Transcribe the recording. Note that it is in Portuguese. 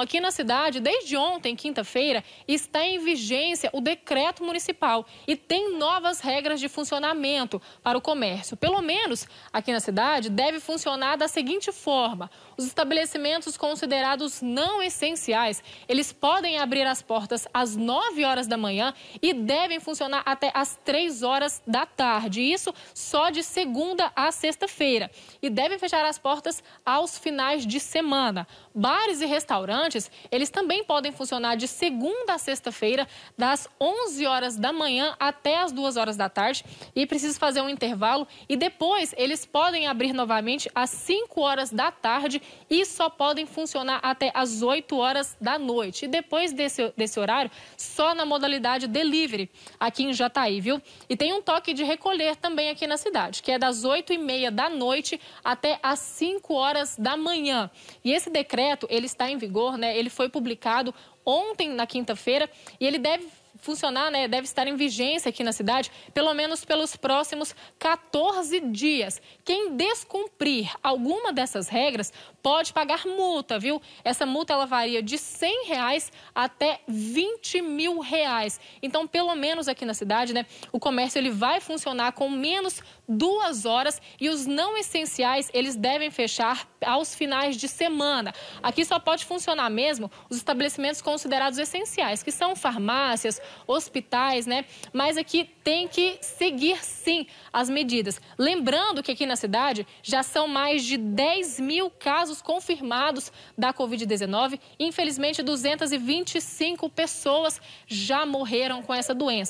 Aqui na cidade, desde ontem, quinta-feira, está em vigência o decreto municipal e tem novas regras de funcionamento para o comércio. Pelo menos aqui na cidade, deve funcionar da seguinte forma: os estabelecimentos considerados não essenciais, eles podem abrir as portas às 9 horas da manhã e devem funcionar até às 3 horas da tarde. Isso só de segunda a sexta-feira. E devem fechar as portas aos finais de semana. Bares e restaurantes restaurantes, eles também podem funcionar de segunda a sexta-feira, das 11 horas da manhã até as 2 horas da tarde. E precisa fazer um intervalo. E depois eles podem abrir novamente às 5 horas da tarde e só podem funcionar até às 8 horas da noite. E depois desse, desse horário, só na modalidade delivery aqui em Jataí, viu? E tem um toque de recolher também aqui na cidade, que é das 8 e meia da noite até às 5 horas da manhã. E esse decreto, ele está em vigor né? Ele foi publicado ontem, na quinta-feira, e ele deve funcionar, né, deve estar em vigência aqui na cidade, pelo menos pelos próximos 14 dias. Quem descumprir alguma dessas regras pode pagar multa, viu? Essa multa ela varia de 100 reais até 20 mil reais. Então, pelo menos aqui na cidade, né, o comércio ele vai funcionar com menos duas horas e os não essenciais eles devem fechar aos finais de semana. Aqui só pode funcionar mesmo os estabelecimentos com considerados essenciais, que são farmácias, hospitais, né? Mas aqui é tem que seguir sim as medidas. Lembrando que aqui na cidade já são mais de 10 mil casos confirmados da Covid-19. Infelizmente, 225 pessoas já morreram com essa doença.